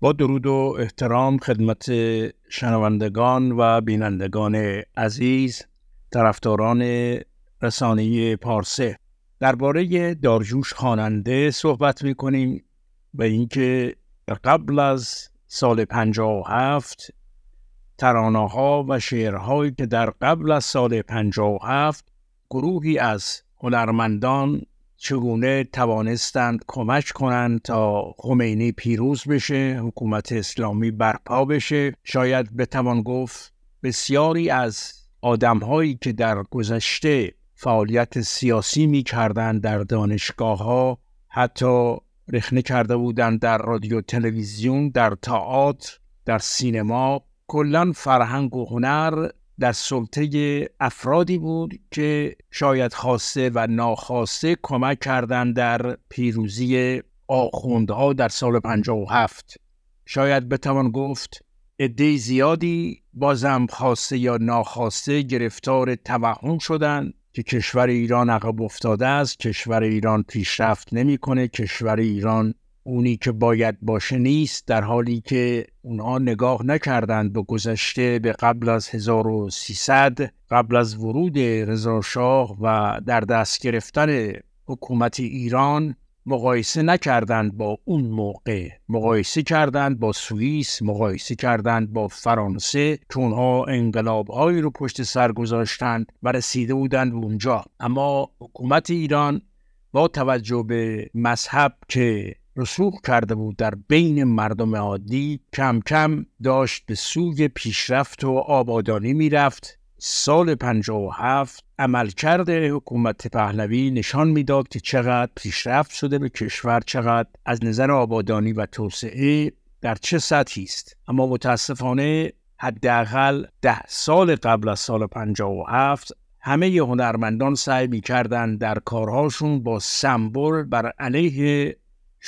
با درود و احترام خدمت شنوندگان و بینندگان عزیز طرفداران رسانه پارسه درباره دارجوش خواننده صحبت می کنیم و اینکه قبل از سال 57 ترانه ها و شعرهایی که در قبل از سال 57 گروهی از هنرمندان چگونه توانستند کمک کنند تا خمینی پیروز بشه حکومت اسلامی برپا بشه شاید بتوان گفت بسیاری از آدمهایی که در گذشته فعالیت سیاسی می کردن در دانشگاه ها حتی رخنه کرده بودند در رادیو تلویزیون در تئاتر در سینما کلا فرهنگ و هنر در سلطه افرادی بود که شاید خواسته و ناخواسته کمک کردند در پیروزی آخوندها در سال 57 شاید بتوان گفت عده زیادی بازم خواسته یا ناخواسته گرفتار توهم شدند که کشور ایران عقب افتاده است کشور ایران پیشرفت نمیکنه کشور ایران اونی که باید باشه نیست در حالی که اونها نگاه نکردند به گذشته به قبل از 1300 قبل از ورود رضاشاه و در دست گرفتن حکومت ایران مقایسه نکردند با اون موقع مقایسه کردند با سوئیس مقایسه کردند با فرانسه که اونها انقلابهایی رو پشت سر گذاشتند و رسیده بودند اونجا اما حکومت ایران با توجه به مذهب که رسوخ کرده بود در بین مردم عادی کم کم داشت به سوی پیشرفت و آبادانی میرفت سال 57 عملکرد حکومت پهلوی نشان میداد که چقدر پیشرفت شده به کشور چقدر از نظر آبادانی و توسعه در چه سطحی است اما متاسفانه حداقل ده سال قبل از سال 57 همه هنرمندان سعی می در کارهاشون با سمبل بر علیه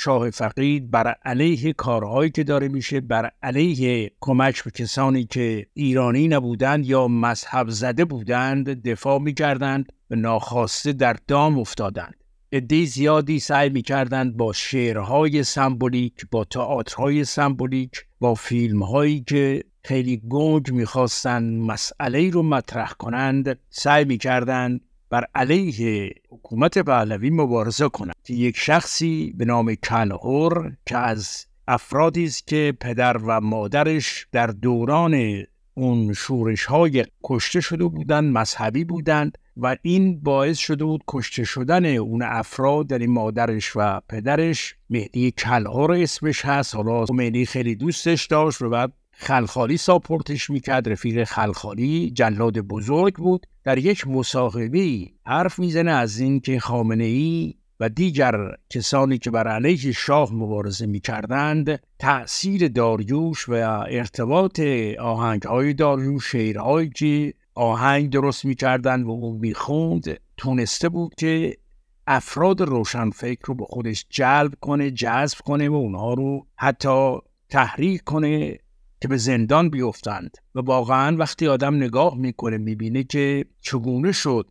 شاه فقید بر علیه کارهایی که داره میشه بر علیه کمک به کسانی که ایرانی نبودند یا مذهب زده بودند دفاع میکردند و ناخواسته در دام افتادند عده زیادی سعی میکردند با شعرهای سمبولیک با تئاترهای سمبولیک با فیلمهایی که خیلی گنج میخواستند مسئله رو مطرح کنند سعی میکردند بر علیه حکومت پهلوی مبارزه کنند که یک شخصی به نام کلهور که از افرادی است که پدر و مادرش در دوران اون شورش های کشته شده بودند مذهبی بودند و این باعث شده بود کشته شدن اون افراد یعنی مادرش و پدرش مهدی کلهور اسمش هست حالا خمینی خب خیلی دوستش داشت و بعد خلخالی ساپورتش میکرد رفیق خلخالی جلاد بزرگ بود در یک مصاحبه حرف میزنه از اینکه خامنه ای و دیگر کسانی که بر علیه شاه مبارزه میکردند تأثیر داریوش و ارتباط آهنگ های داریوش شعرهایی که آهنگ درست میکردند و او میخوند تونسته بود که افراد روشنفکر رو به خودش جلب کنه جذب کنه و اونها رو حتی تحریک کنه که به زندان بیفتند و واقعا وقتی آدم نگاه میکنه میبینه که چگونه شد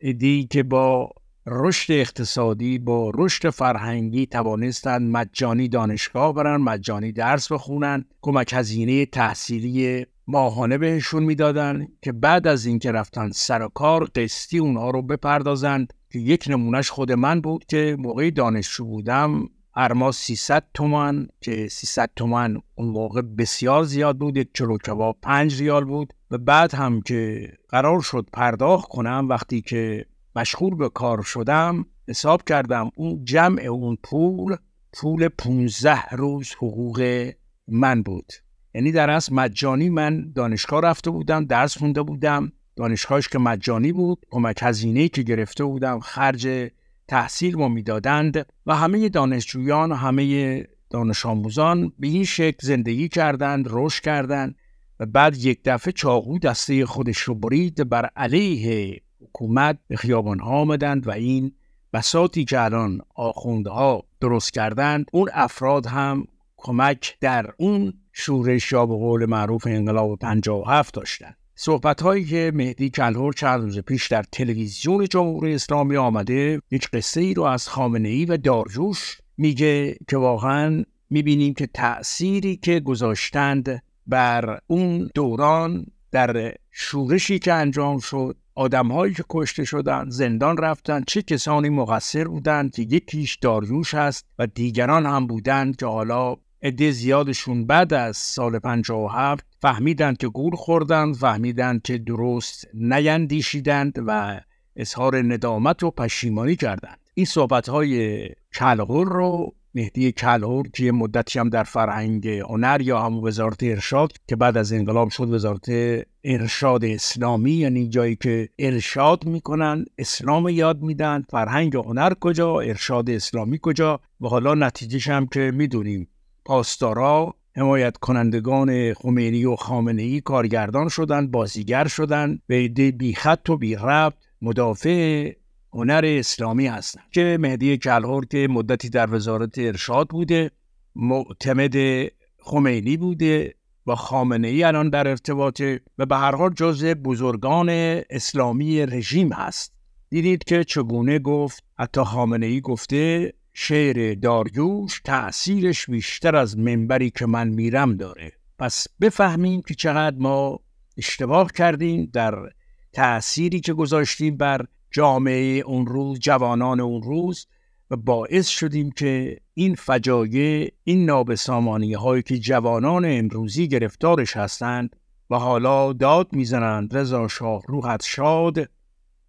ادی که با رشد اقتصادی با رشد فرهنگی توانستند مجانی دانشگاه برن مجانی درس بخونن کمک هزینه تحصیلی ماهانه بهشون میدادن که بعد از اینکه رفتن سر و کار قسطی اونها رو بپردازند که یک نمونهش خود من بود که موقع دانشجو بودم ارماز 300 تومن که 300 تومن اون موقع بسیار زیاد بود یک چلو کباب 5 ریال بود و بعد هم که قرار شد پرداخت کنم وقتی که مشغول به کار شدم حساب کردم اون جمع اون پول پول 15 روز حقوق من بود یعنی در اصل مجانی من دانشگاه رفته بودم درس خونده بودم دانشگاهش که مجانی بود کمک هزینه که گرفته بودم خرج تحصیل ما میدادند و همه دانشجویان و همه دانش آموزان به این شکل زندگی کردند رشد کردند و بعد یک دفعه چاقو دسته خودش رو برید بر علیه حکومت به خیابان ها آمدند و این بساتی که الان آخوندها درست کردند اون افراد هم کمک در اون شورش یا به قول معروف انقلاب 57 داشتند صحبت هایی که مهدی کلهور چند روز پیش در تلویزیون جمهوری اسلامی آمده یک قصه ای رو از خامنه ای و دارجوش میگه که واقعا میبینیم که تأثیری که گذاشتند بر اون دوران در شورشی که انجام شد آدمهایی که کشته شدند زندان رفتند چه کسانی مقصر بودند که یکیش داریوش هست و دیگران هم بودند که حالا عده زیادشون بعد از سال 57 فهمیدند که گول خوردند فهمیدند که درست نیندیشیدند و اظهار ندامت و پشیمانی کردند این صحبت های کلغور رو مهدی کلغور که مدتی هم در فرهنگ هنر یا هم وزارت ارشاد که بعد از انقلاب شد وزارت ارشاد اسلامی یعنی جایی که ارشاد میکنن اسلام یاد میدن فرهنگ هنر کجا ارشاد اسلامی کجا و حالا نتیجه هم که میدونیم پاسدارا حمایت کنندگان خمینی و خامنه ای کارگردان شدند بازیگر شدند به بی خط و بی مدافع هنر اسلامی هستند که مهدی کلهور که مدتی در وزارت ارشاد بوده معتمد خمینی بوده و خامنه ای الان در ارتباطه و به هر حال جز بزرگان اسلامی رژیم هست دیدید که چگونه گفت حتی خامنه ای گفته شعر داریوش تأثیرش بیشتر از منبری که من میرم داره پس بفهمیم که چقدر ما اشتباه کردیم در تأثیری که گذاشتیم بر جامعه اون روز جوانان اون روز و باعث شدیم که این فجایع این نابسامانی هایی که جوانان امروزی گرفتارش هستند و حالا داد میزنند رضا شاه روحت شاد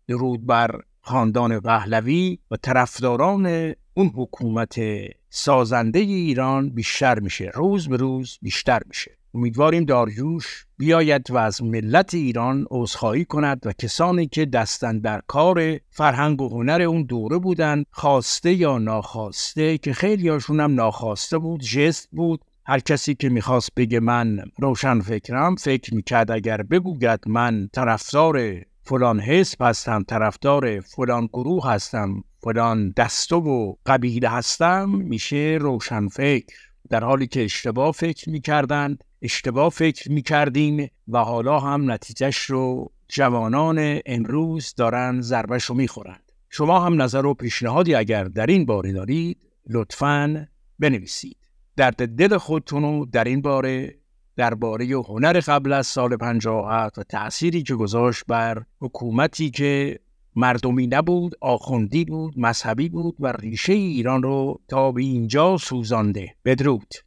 درود بر خاندان پهلوی و طرفداران اون حکومت سازنده ایران بیشتر میشه روز به روز بیشتر میشه امیدواریم داریوش بیاید و از ملت ایران عذرخواهی کند و کسانی که دستن در کار فرهنگ و هنر اون دوره بودند خواسته یا ناخواسته که خیلی هاشون هم ناخواسته بود جست بود هر کسی که میخواست بگه من روشن فکرم فکر میکرد اگر بگوید من طرفدار فلان حزب هستم طرفدار فلان گروه هستم فلان دسته و قبیله هستم میشه فکر در حالی که اشتباه فکر میکردند اشتباه فکر میکردیم و حالا هم نتیجهش رو جوانان امروز دارن ضربهش رو میخورند شما هم نظر و پیشنهادی اگر در این باره دارید لطفا بنویسید درد دل خودتون رو در این باره درباره هنر قبل از سال 57 و تأثیری که گذاشت بر حکومتی که مردمی نبود، آخوندی بود، مذهبی بود و ریشه ایران رو تا به اینجا سوزانده. بدرود.